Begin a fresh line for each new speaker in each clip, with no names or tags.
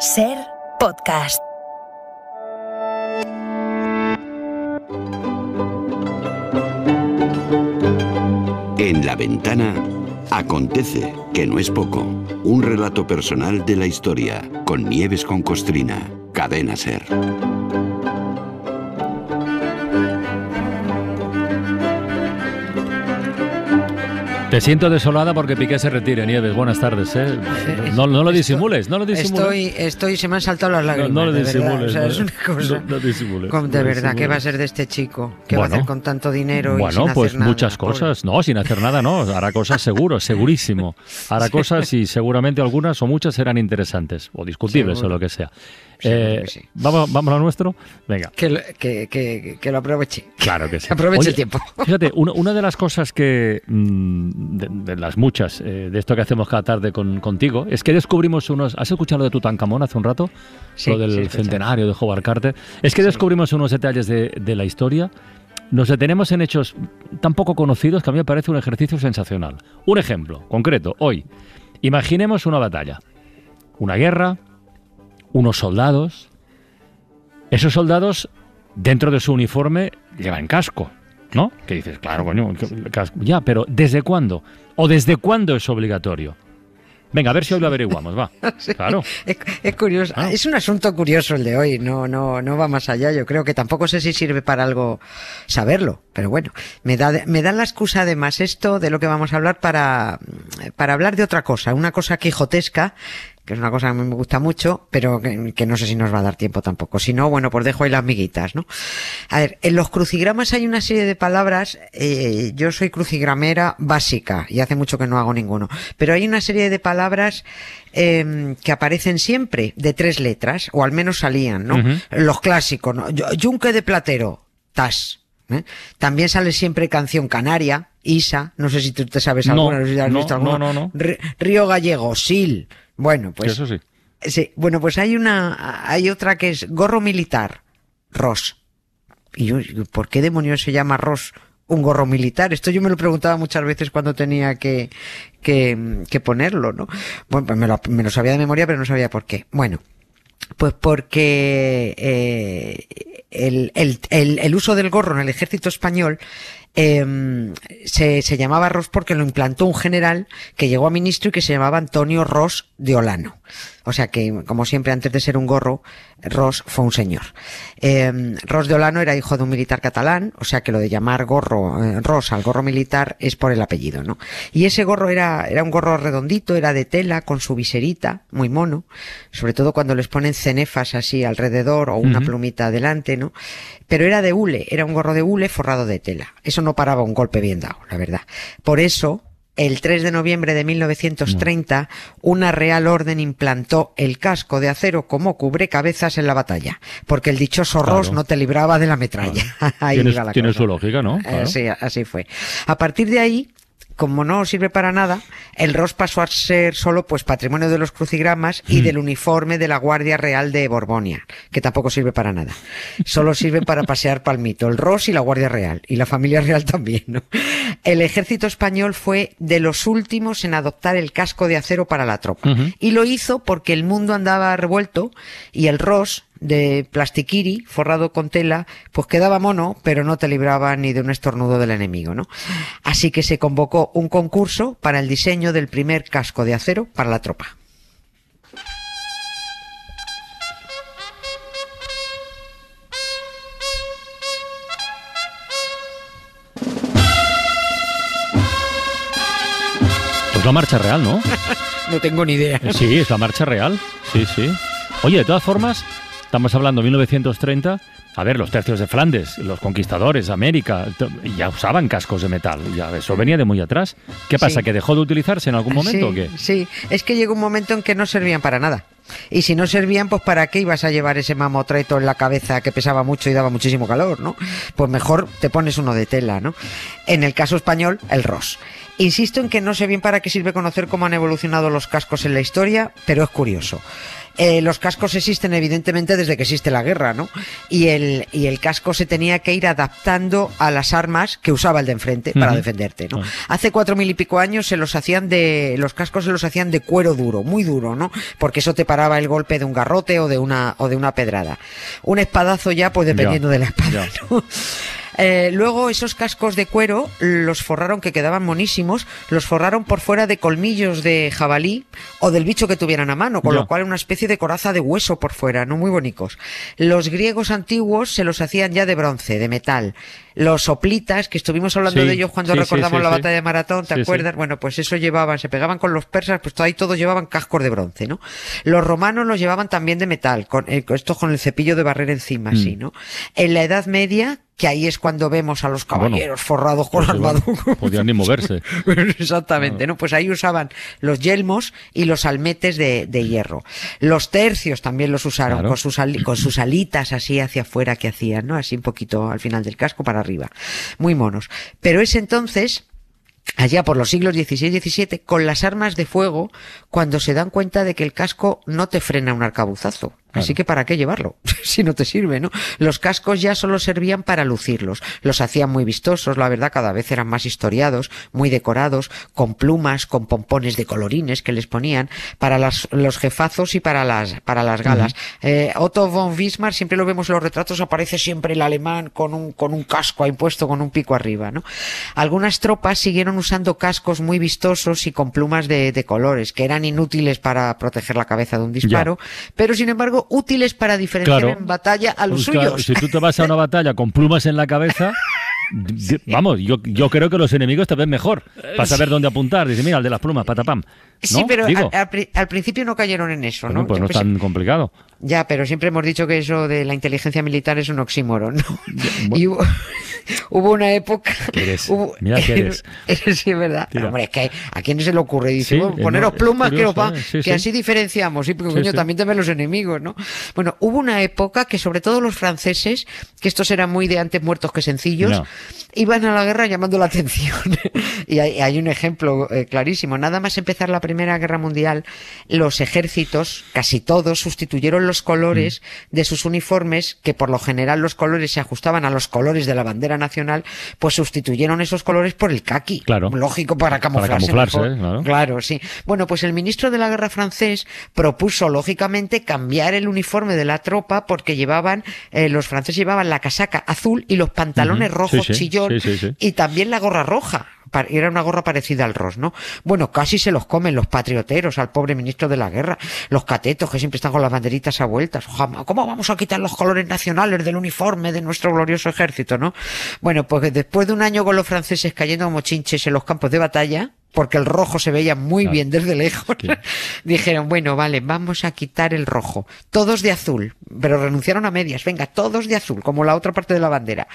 Ser podcast.
En la ventana acontece que no es poco. Un relato personal de la historia con Nieves con Costrina. Cadena Ser.
Te siento desolada porque Piqué se retire, Nieves. Buenas tardes. ¿eh? No, lo disimules, no lo disimules. Estoy,
estoy, se me han saltado las lágrimas. No, lo disimules. O sea, es una cosa.
No, disimules, de verdad, ¿qué va a
ser de este chico? ¿Qué va a hacer con tanto dinero? Bueno, y pues muchas pues cosas.
No, sin hacer nada, no. Hará cosas seguro, segurísimo. Hará cosas y seguramente algunas o muchas serán interesantes o discutibles o lo que sea. Eh, ¿vamos, ¿Vamos a nuestro? Venga. Que lo, aproveche. Claro que sí. aproveche el tiempo. Fíjate, una, de las cosas que. Mm, de, las muchas, eh, de esto que hacemos cada tarde con, contigo, es que descubrimos unos. ¿Has escuchado lo de Tutankamón hace un rato? lo del centenario de Howard Carter. Es que descubrimos unos detalles de, de la historia. Nos detenemos en hechos tan poco conocidos que a mí me parece un ejercicio sensacional. Un ejemplo concreto, hoy. Imaginemos una batalla, una guerra, unos soldados. Esos soldados, dentro de su uniforme, llevan casco. ¿no? Que dices, claro, coño, ya, pero ¿desde cuándo? ¿O desde cuándo es obligatorio? Venga, a ver si hoy lo averiguamos, va. Claro.
Es, curioso. Es un asunto curioso el de hoy. No, no, no va más allá. Yo creo que tampoco sé si sirve para algo saberlo. Pero bueno, me da, me da la excusa además esto de lo que vamos a hablar para, para hablar de otra cosa. Una cosa quijotesca que es una cosa que me gusta mucho, pero que, no sé si nos va a dar tiempo tampoco. Si no, bueno, pues dejo ahí las miguitas, ¿no? A ver, en los crucigramas hay una serie de palabras, eh, yo soy crucigramera básica y hace mucho que no hago ninguno, pero hay una serie de palabras em, que aparecen siempre de tres letras, o al menos salían, ¿no? Los clásicos, ¿no? Yunque de platero, tas. ¿eh? También sale siempre canción canaria, Isa, no sé si tú te sabes alguna, no, no, si alguna. No, Río Gallego, Sil, bueno, pues. Eso sí. Bueno, pues hay una, hay otra que es gorro militar, Ross. Y ¿por qué demonios se llama Ross un gorro militar? Esto yo me lo preguntaba muchas veces cuando tenía que, ponerlo, ¿no? Bueno, pues me lo, sabía de memoria, pero no sabía por qué. Bueno. Pues porque eh, el, uso del gorro en el ejército español Em, se, llamaba Ross porque lo implantó un general que llegó a ministro y que se llamaba Antonio Ross de Olano. O sea que, como siempre, antes de ser un gorro, Ross fue un señor. Em, Ross de Olano era hijo de un militar catalán, o sea que lo de llamar gorro, eh, Ross al gorro militar es por el apellido, ¿no? Y ese gorro era, un gorro redondito, era de tela, con su viserita, muy mono, sobre todo cuando les ponen cenefas así alrededor o una plumita adelante, ¿no? Pero era de hule, era un gorro de hule forrado de tela. Eso no paraba un golpe bien dado, la verdad. Por eso, el 3 de noviembre de 1930, una Real Orden implantó el casco de acero como cubrecabezas en la batalla, porque el dichoso Ross no te libraba de la metralla. tiene, su lógica, ¿no? Eh, sí, así fue. A partir de ahí, como no sirve para nada, el ROS pasó a ser solo pues patrimonio de los crucigramas y hmm. del uniforme de la Guardia Real de Borbonia, que tampoco sirve para nada. Solo sirve para pasear palmito, el ROS y la Guardia Real, y la familia real también, ¿no? El ejército español fue de los últimos en adoptar el casco de acero para la tropa. Y lo hizo porque el mundo andaba revuelto y el ROS, de plastiquiri forrado con tela, pues quedaba mono, pero no te libraba ni de un estornudo del enemigo, ¿no? Así que se convocó un concurso para el diseño del primer casco de acero para la tropa. Es
pues la marcha real, ¿no?
no tengo ni idea. Sí,
es la marcha real. Sí, sí. Oye, de todas formas, Estamos hablando de 1930. A ver, los tercios de Flandes, los conquistadores, América, ya usaban cascos de metal. Ya eso venía de muy atrás. ¿Qué pasa? ¿Que dejó de utilizarse en algún momento o qué?
Sí, es que llegó un momento en que no servían para nada. Y si no servían, pues ¿para qué ibas a llevar ese mamotreto en la cabeza que pesaba mucho y daba muchísimo calor, no? Pues mejor te pones uno de tela, ¿no? En el caso español, el Ross. Insisto en que no sé bien para qué sirve conocer cómo han evolucionado los cascos en la historia, pero es curioso. Eh, los cascos existen evidentemente desde que existe la guerra, ¿no? Y el, y el casco se tenía que ir adaptando a las armas que usaba el de enfrente para defenderte, ¿no? Hace cuatro mil y pico años se los hacían de, los cascos se los hacían de cuero duro, muy duro, ¿no? Porque eso te paraba el golpe de un garrote o de una, o de una pedrada. Un espadazo ya, pues dependiendo de la espada, ¿no? Eh, luego esos cascos de cuero los forraron, que quedaban monísimos, los forraron por fuera de colmillos de jabalí o del bicho que tuvieran a mano, con lo cual una especie de coraza de hueso por fuera, no muy bonicos. Los griegos antiguos se los hacían ya de bronce, de metal los soplitas, que estuvimos hablando de ellos cuando recordamos la batalla de Maratón, ¿te acuerdas? Bueno, pues eso llevaban, se pegaban con los persas, pues ahí todos llevaban cascos de bronce, ¿no? Los romanos los llevaban también de metal, con, eh, esto con el cepillo de barrer encima, mm. así, ¿no? En la Edad Media, que ahí es cuando vemos a los ah, caballeros forrados con armadura. Podían ni moverse. Pues exactamente, ah. ¿no? Pues ahí usaban los yelmos y los almetes de, hierro. Los tercios también los usaron con, sus con sus alitas así hacia afuera que hacían, ¿no? Así un poquito al final del casco para arriba. Muy monos. Pero es entonces allá por los siglos XVI y XVII, con las armas de fuego, cuando se dan cuenta de que el casco no te frena un arcabuzazo. Así que ¿para qué llevarlo? si no te sirve, ¿no? Los cascos ya solo servían para lucirlos. Los hacían muy vistosos, la verdad, cada vez eran más historiados, muy decorados, con plumas, con pompones de colorines que les ponían para las, los jefazos y para las, para las galas. Eh, Otto von Bismarck, siempre lo vemos en los retratos, aparece siempre el alemán con un, con un casco impuesto impuesto, con un pico arriba, ¿no? Algunas tropas siguieron usando cascos muy vistosos y con plumas de, de colores, que eran inútiles
para proteger la cabeza de un disparo,
pero sin embargo útiles para diferenciar en batalla a los pues suyos. si tú
te vas a una batalla con plumas en la cabeza. Vamos, yo, creo que los enemigos te ven mejor para eh, saber dónde apuntar. Dice, mira, el de las plumas, patapam. Sí, pero
al, principio no cayeron en eso, pues ¿no? pues no es tan complicado. Ya, pero siempre hemos dicho que eso de la inteligencia militar es un oxímoron. ¿no? hubo una época. Mira sí, es verdad. hombre, es que a quién se le ocurre. Dice, eh, poneros plumas eh, que, así diferenciamos. y porque coño, también los enemigos, ¿no? Bueno, hubo una época que sobre todo los franceses, que estos eran muy de antes muertos que sencillos, iban a la guerra llamando la atención. y hay, un ejemplo eh, clarísimo. Nada más empezar la Primera Guerra Mundial, los ejércitos, casi todos, sustituyeron los colores mm. de sus uniformes, que por lo general los colores se ajustaban a los colores de la bandera nacional, pues sustituyeron esos colores por el kaki, Claro. Lógico, para camuflarse. claro. sí. Bueno, pues el ministro de la guerra francés propuso, lógicamente, cambiar el uniforme de la tropa porque llevaban, eh, los franceses llevaban la casaca azul y los pantalones rojos chillón y también la gorra roja era una gorra parecida al Ross, ¿no? Bueno, casi se los comen los patrioteros, al pobre ministro de la guerra, los catetos que siempre están con las banderitas a vueltas. ¿Cómo vamos a quitar los colores nacionales del uniforme de nuestro glorioso ejército, no? Bueno, pues después de un año con los franceses cayendo como chinches en los campos de batalla, porque el rojo se veía muy bien desde lejos, dijeron, bueno, vale, vamos a quitar el rojo, todos de azul, pero renunciaron a medias, venga, todos de azul, como la otra parte de la bandera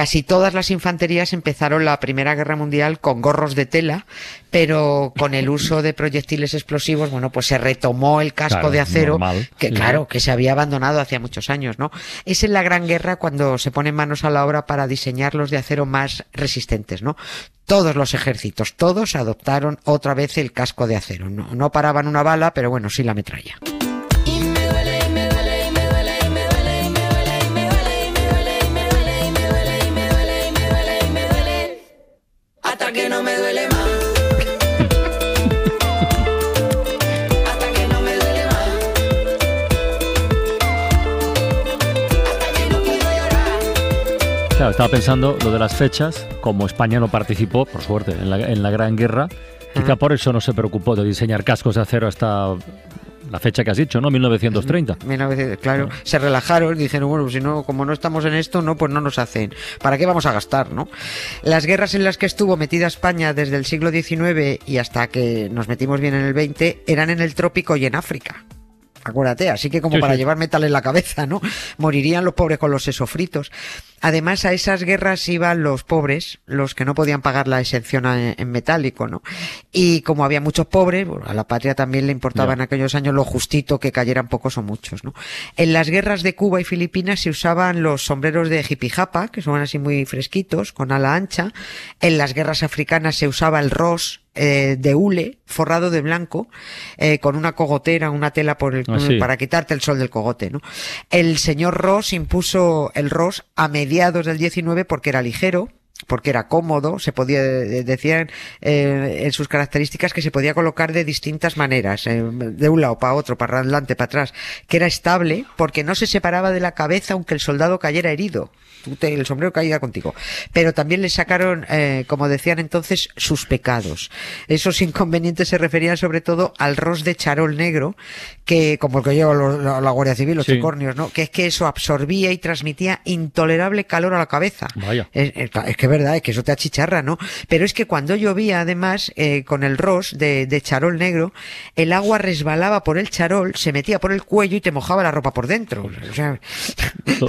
casi todas las infanterías empezaron la Primera Guerra Mundial con gorros de tela, pero con el uso de proyectiles explosivos, bueno, pues se retomó el casco de acero, que claro, que se había abandonado hacía muchos años, ¿no? Es en la Gran Guerra cuando se ponen manos a la obra para diseñar los de acero más resistentes, ¿no? Todos los ejércitos, todos adoptaron otra vez el casco de acero. No, no paraban una bala, pero bueno, sí la metralla. me duele más.
estaba pensando lo de las fechas, como España no participó, por suerte, en la, en la Gran Guerra, Quizá por eso no se preocupó de diseñar cascos de acero hasta la fecha que has dicho, ¿no? 1930. Mm, claro, se relajaron, dijeron, bueno, pues
si no, como no estamos en esto, no, pues no nos hacen. ¿Para qué vamos a gastar, no? Las guerras en las que estuvo metida España desde el siglo XIX y hasta que nos metimos bien en el XX eran en el trópico y en África. Acuérdate, así que como para llevar metal en la cabeza, ¿no? Morirían los pobres con los esofritos. Además, a esas guerras iban los pobres, los que no podían pagar la exención en, metálico, ¿no? Y como había muchos pobres, a la patria también le importaba en aquellos años lo justito que cayeran pocos o muchos, ¿no? En las guerras de Cuba y Filipinas se usaban los sombreros de jipijapa, que son así muy fresquitos, con ala ancha. En las guerras africanas se usaba el ros, eh, de hule forrado de blanco eh, con una cogotera, una tela por ah, para quitarte el sol del cogote. ¿no? El señor Ross impuso el Ross a mediados del 19 porque era ligero porque era cómodo, se podía, eh, decían eh, en sus características que se podía colocar de distintas maneras, eh, de un lado para otro, para adelante, para atrás, que era estable porque no se separaba de la cabeza aunque el soldado cayera herido. el sombrero caía contigo. Pero también le sacaron, como decían entonces, sus pecados. Esos inconvenientes se referían sobre todo al ros de charol negro, que, como el que lleva la Guardia Civil, los tricornios, ¿no? Que es que eso absorbía y transmitía intolerable calor a la cabeza. Vaya. Es, que ver verdad, es que eso te achicharra, ¿no? Pero es que cuando llovía, además, eh, con el ros de, charol negro, el agua resbalaba por el charol, se metía por el cuello y te mojaba la ropa por dentro.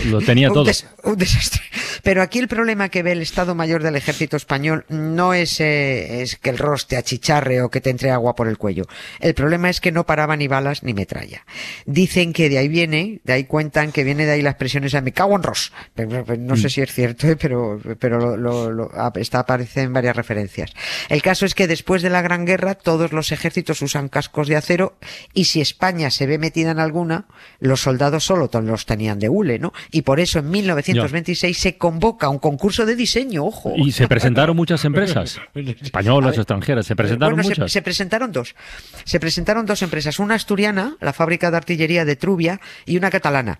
lo, tenía todo. Un, desastre. Pero aquí el problema que ve el Estado Mayor del Ejército Español no es, eh, es que el ros te achicharre o que te entre agua por el cuello. El problema es que no paraba ni balas ni metralla. Dicen que de ahí viene, de ahí cuentan que viene de ahí las presiones a me cago en ros. no sé mm. si es cierto, eh, pero, pero lo aparece en varias referencias. El caso es que después de la Gran Guerra todos los ejércitos usan cascos de acero y si España se ve metida en alguna, los soldados solo los tenían de hule, ¿no? Y por eso en 1926 se convoca un concurso de diseño, ojo.
Y se presentaron muchas empresas, españolas, o extranjeras, se presentaron se
presentaron dos. Se presentaron dos empresas, una asturiana, la fábrica de artillería de Trubia, y una catalana,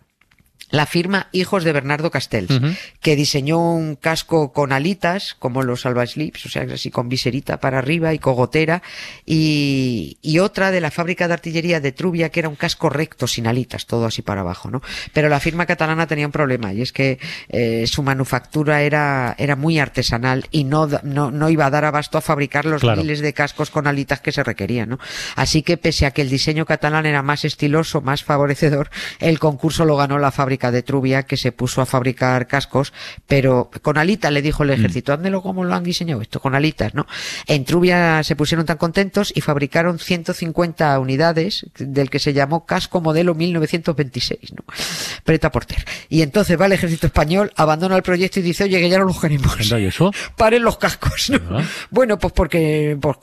la firma Hijos de Bernardo Castells, que diseñó un casco con alitas, como los slips, o sea, así con viserita para arriba y cogotera, y, otra de la fábrica de artillería de Trubia, que era un casco recto, sin alitas, todo así para abajo, ¿no? Pero la firma catalana tenía un problema, y es que eh, su manufactura era, era muy artesanal y no, no, no iba a dar abasto a fabricar los miles de cascos con alitas que se requerían, ¿no? Así que pese a que el diseño catalán era más estiloso, más favorecedor, el concurso lo ganó la fábrica de Trubia que se puso a fabricar cascos, pero con alitas le dijo el mm. ejército, hándelo como lo han diseñado esto, con alitas, ¿no? En Trubia se pusieron tan contentos y fabricaron 150 unidades del que se llamó casco modelo 1926, ¿no? Preta Porter. Y entonces va el ejército español, abandona el proyecto y dice, oye, que ya no los queremos. ¿Y eso? Paren los cascos, Bueno, pues porque, pues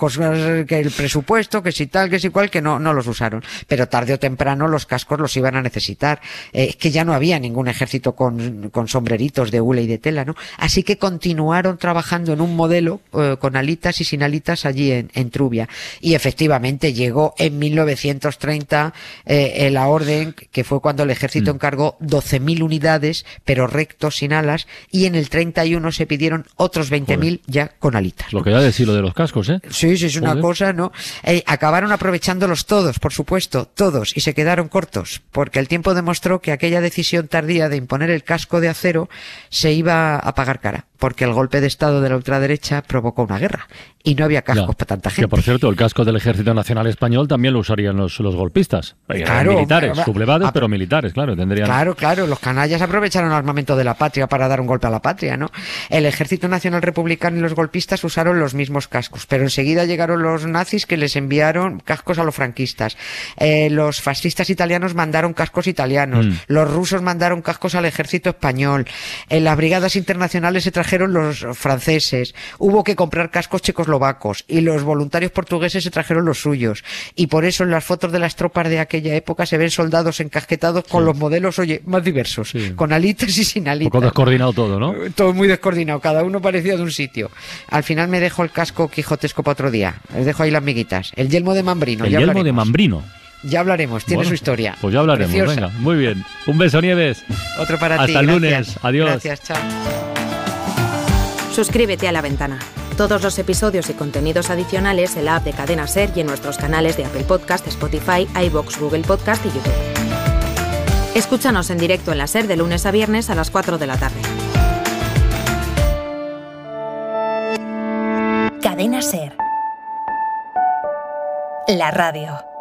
que el presupuesto, que si tal, que si cual, que no, no los usaron. Pero tarde o temprano los cascos los iban a necesitar. Eh, es que ya no había ningún ejército con, sombreritos de hule y de tela, ¿no? Así que continuaron trabajando en un modelo eh, con alitas y sin alitas allí en, Trubia. Y efectivamente llegó en 1930 eh, eh, la orden, que fue cuando el ejército mm. encargó 12.000 unidades, pero rectos, sin alas, y en el 31 se pidieron otros 20.000 ya con alitas.
Lo que da decir lo de los cascos, ¿eh? Sí, sí, es una cosa,
¿no? acabaron aprovechándolos todos, por supuesto, todos, y se quedaron cortos, porque el tiempo demostró que aquella decisión tardía de imponer el casco de acero se iba a pagar cara porque el golpe de Estado de la ultraderecha provocó una
guerra y no había cascos para tanta gente. Que por cierto, el casco del Ejército Nacional Español también lo usarían los, golpistas. Eh, militares, sublevados, pero militares, claro. Tendrían... Claro, claro. Los canallas aprovecharon
el armamento de la patria para dar un golpe a la patria, ¿no? El Ejército Nacional Republicano y los golpistas usaron los mismos cascos, pero enseguida llegaron los nazis que les enviaron cascos a los franquistas. Eh, los fascistas italianos mandaron cascos italianos. Mm. Los rusos mandaron cascos al Ejército Español. En eh, las brigadas internacionales se trajeron trajeron los franceses, hubo que comprar cascos checoslovacos y los voluntarios portugueses se trajeron los suyos. Y por eso en las fotos de las tropas de aquella época se ven soldados encasquetados con los modelos, oye,
más diversos,
con alitas y sin alitas. Un poco descoordinado todo, ¿no? Eh, todo muy descoordinado, cada uno parecía de un sitio. Al final me dejo el casco quijotesco para otro día. Les dejo ahí las miguitas. El yelmo de Mambrino. El yelmo de
Mambrino. Ya hablaremos, tiene su historia. Pues ya hablaremos, venga. Muy bien. Un beso, Nieves. Otro para ti. Hasta el lunes. Adiós. Gracias,
chao. Suscríbete a La Ventana. Todos los episodios y contenidos adicionales en la app de Cadena Ser y en nuestros canales de Apple Podcast, Spotify, iBox, Google Podcast y YouTube. Escúchanos en directo en la Ser de lunes a viernes a las 4 de la tarde.
Cadena Ser. La radio.